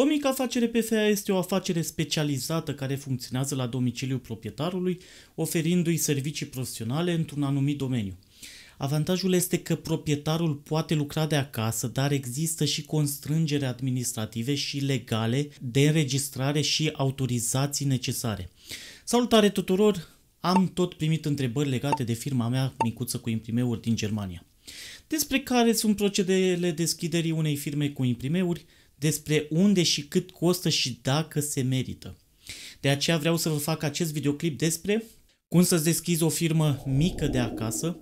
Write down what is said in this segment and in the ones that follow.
O mică afacere PFA este o afacere specializată care funcționează la domiciliul proprietarului, oferindu-i servicii profesionale într-un anumit domeniu. Avantajul este că proprietarul poate lucra de acasă, dar există și constrângere administrative și legale de înregistrare și autorizații necesare. Salutare tuturor! Am tot primit întrebări legate de firma mea micuță cu imprimeuri din Germania. Despre care sunt procedele deschiderii unei firme cu imprimeuri, despre unde și cât costă și dacă se merită. De aceea vreau să vă fac acest videoclip despre cum să-ți deschizi o firmă mică de acasă,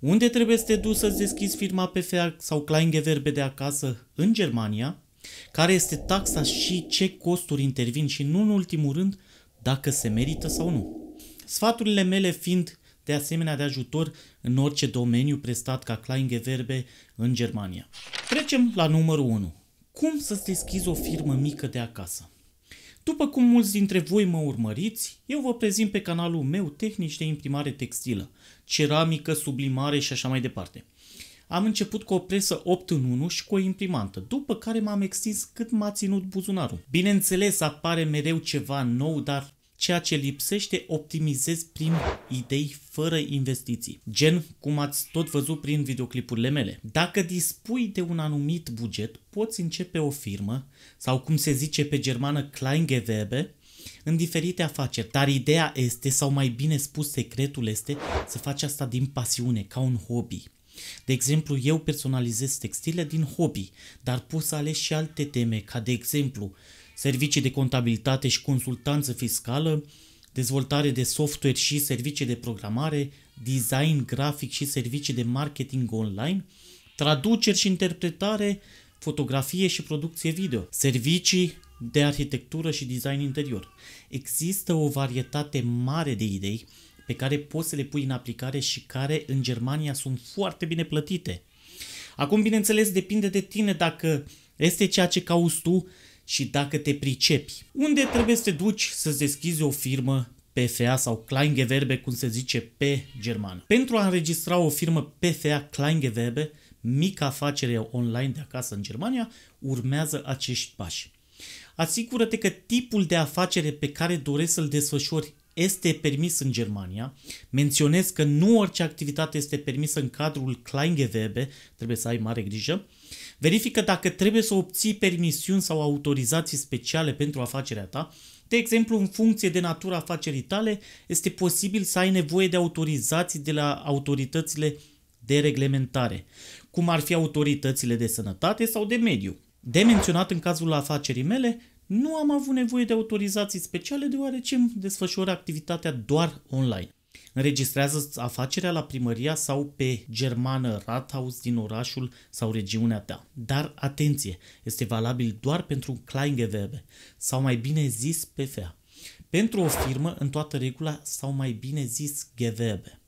unde trebuie să te duci să-ți deschizi firma PFA sau Kleingewerbe de acasă în Germania, care este taxa și ce costuri intervin și nu în ultimul rând dacă se merită sau nu. Sfaturile mele fiind de asemenea de ajutor în orice domeniu prestat ca Kleingewerbe în Germania. Trecem la numărul 1. Cum să-ți deschizi o firmă mică de acasă? După cum mulți dintre voi mă urmăriți, eu vă prezint pe canalul meu tehnici de imprimare textilă, ceramică, sublimare și așa mai departe. Am început cu o presă 8 în 1 și cu o imprimantă, după care m-am extins cât m-a ținut buzunarul. Bineînțeles, apare mereu ceva nou, dar ceea ce lipsește optimizez prin idei fără investiții, gen cum ați tot văzut prin videoclipurile mele. Dacă dispui de un anumit buget, poți începe o firmă sau cum se zice pe germană Kleingewerbe, în diferite afaceri, dar ideea este, sau mai bine spus, secretul este să faci asta din pasiune, ca un hobby. De exemplu, eu personalizez textile din hobby, dar poți să alegi și alte teme, ca de exemplu servicii de contabilitate și consultanță fiscală, dezvoltare de software și servicii de programare, design grafic și servicii de marketing online, traduceri și interpretare, fotografie și producție video, servicii de arhitectură și design interior. Există o varietate mare de idei pe care poți să le pui în aplicare și care în Germania sunt foarte bine plătite. Acum, bineînțeles, depinde de tine dacă este ceea ce cauți tu și dacă te pricepi. Unde trebuie să te duci să-ți deschizi o firmă PFA sau Kleingewerbe, cum se zice pe germană. Pentru a înregistra o firmă PFA Kleingewerbe, mică afacere online de acasă în Germania, urmează acești pași. Asigură-te că tipul de afacere pe care dorești să-l desfășori este permis în Germania. Menționez că nu orice activitate este permisă în cadrul Kleingewerbe, trebuie să ai mare grijă. Verifică dacă trebuie să obții permisiuni sau autorizații speciale pentru afacerea ta. De exemplu, în funcție de natura afacerii tale, este posibil să ai nevoie de autorizații de la autoritățile de reglementare, cum ar fi autoritățile de sănătate sau de mediu. De menționat în cazul afacerii mele, nu am avut nevoie de autorizații speciale deoarece îmi desfășor activitatea doar online înregistrează afacerea la primăria sau pe germană Rathaus din orașul sau regiunea ta. Dar atenție, este valabil doar pentru un Kleingewerbe sau mai bine zis PFA. Pentru o firmă în toată regula sau mai bine zis Gewerbe.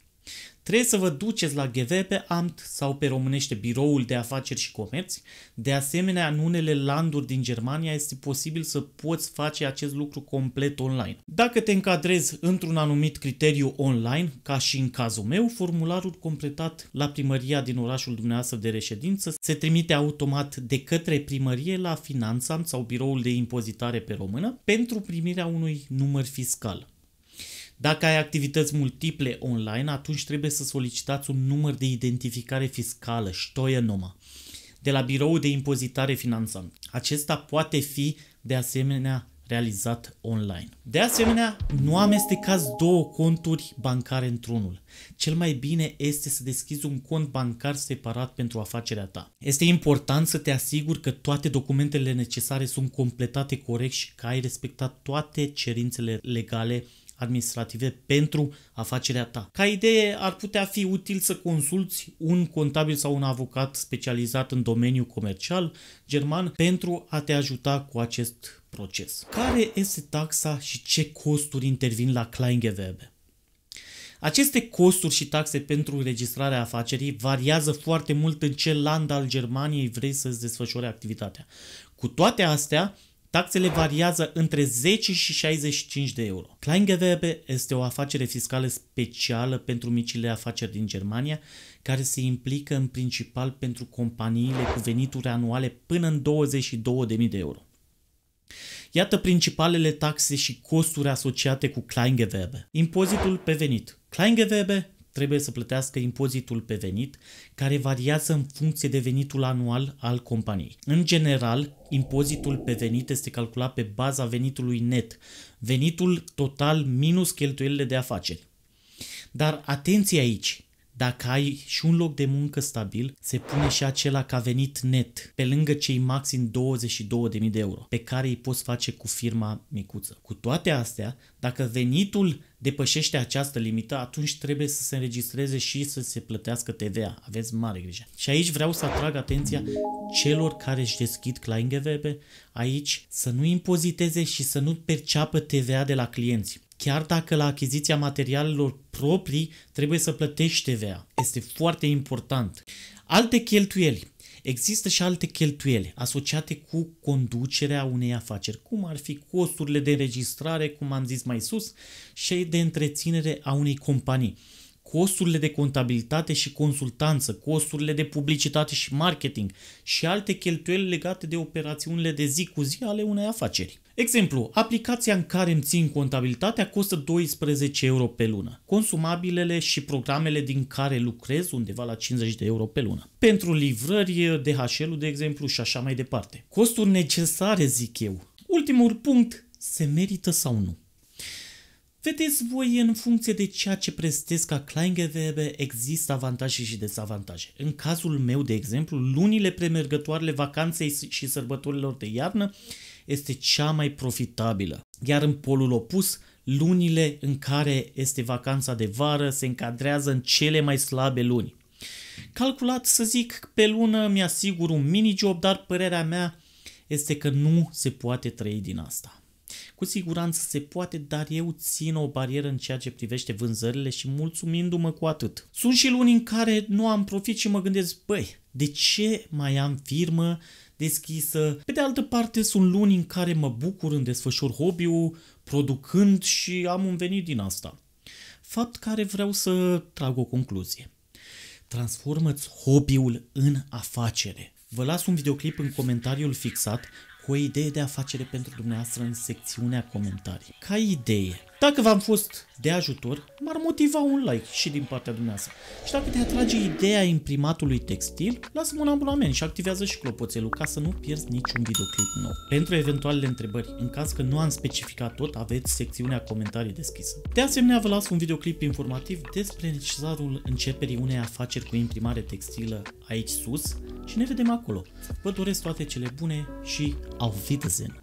Trebuie să vă duceți la GV pe AMT sau pe românește Biroul de Afaceri și Comerț. De asemenea, în unele landuri din Germania este posibil să poți face acest lucru complet online. Dacă te încadrezi într-un anumit criteriu online, ca și în cazul meu, formularul completat la primăria din orașul dumneavoastră de reședință se trimite automat de către primărie la Finanțamt sau Biroul de Impozitare pe Română pentru primirea unui număr fiscal. Dacă ai activități multiple online, atunci trebuie să solicitați un număr de identificare fiscală, ștoienoma, de la Biroul de Impozitare Finanțăm. Acesta poate fi de asemenea realizat online. De asemenea, nu amestecați două conturi bancare într-unul. Cel mai bine este să deschizi un cont bancar separat pentru afacerea ta. Este important să te asiguri că toate documentele necesare sunt completate corect și că ai respectat toate cerințele legale administrative pentru afacerea ta. Ca idee, ar putea fi util să consulți un contabil sau un avocat specializat în domeniul comercial german pentru a te ajuta cu acest proces. Care este taxa și ce costuri intervin la Kleingewerbe? Aceste costuri și taxe pentru înregistrarea afacerii variază foarte mult în ce land al Germaniei vrei să-ți desfășori activitatea. Cu toate astea, Taxele variază între 10 și 65 de euro. Kleingewerbe este o afacere fiscală specială pentru micile afaceri din Germania, care se implică în principal pentru companiile cu venituri anuale până în 22.000 de euro. Iată principalele taxe și costuri asociate cu Kleingewerbe. Impozitul pe venit. Kleingewerbe trebuie să plătească impozitul pe venit, care variază în funcție de venitul anual al companiei. În general, impozitul pe venit este calculat pe baza venitului net, venitul total minus cheltuielile de afaceri. Dar atenție aici! Dacă ai și un loc de muncă stabil, se pune și acela ca venit net, pe lângă cei maxim 22.000 de euro, pe care îi poți face cu firma micuță. Cu toate astea, dacă venitul depășește această limită, atunci trebuie să se înregistreze și să se plătească TVA. Aveți mare grijă. Și aici vreau să atrag atenția celor care își deschid Kleingewerbe, aici să nu impoziteze și să nu perceapă TVA de la clienți chiar dacă la achiziția materialelor proprii trebuie să plătești TVA. Este foarte important. Alte cheltuieli. Există și alte cheltuieli asociate cu conducerea unei afaceri, cum ar fi costurile de înregistrare, cum am zis mai sus, și de întreținere a unei companii costurile de contabilitate și consultanță, costurile de publicitate și marketing și alte cheltuieli legate de operațiunile de zi cu zi ale unei afaceri. Exemplu, aplicația în care îmi țin contabilitatea costă 12 euro pe lună, consumabilele și programele din care lucrez undeva la 50 de euro pe lună, pentru livrări, DHL-ul de exemplu și așa mai departe. Costuri necesare, zic eu. Ultimul punct, se merită sau nu? Vedeți voi în funcție de ceea ce prestez ca Kleingewebe, există avantaje și dezavantaje. În cazul meu, de exemplu, lunile premergătoarele vacanței și sărbătorilor de iarnă este cea mai profitabilă. Iar în polul opus, lunile în care este vacanța de vară se încadrează în cele mai slabe luni. Calculat, să zic, pe lună mi-asigur un mini-job, dar părerea mea este că nu se poate trăi din asta. Cu siguranță se poate, dar eu țin o barieră în ceea ce privește vânzările și mulțumindu-mă cu atât. Sunt și luni în care nu am profit și mă gândesc, băi, de ce mai am firmă deschisă? Pe de altă parte, sunt luni în care mă bucur în desfășor hobby-ul, producând și am un venit din asta. Fapt care vreau să trag o concluzie. Transformă-ți hobby-ul în afacere. Vă las un videoclip în comentariul fixat cu o idee de afacere pentru dumneavoastră în secțiunea comentarii. Ca idee, dacă v-am fost de ajutor, m-ar motiva un like și din partea dumneavoastră. Și dacă te atrage ideea imprimatului textil, lasă-mi un abonament și activează și clopoțelul ca să nu pierzi niciun videoclip nou. Pentru eventualele întrebări, în caz că nu am specificat tot, aveți secțiunea comentarii deschisă. De asemenea, vă las un videoclip informativ despre necesarul începerii unei afaceri cu imprimare textilă aici sus și ne vedem acolo. Vă doresc toate cele bune și auf Wiedersehen!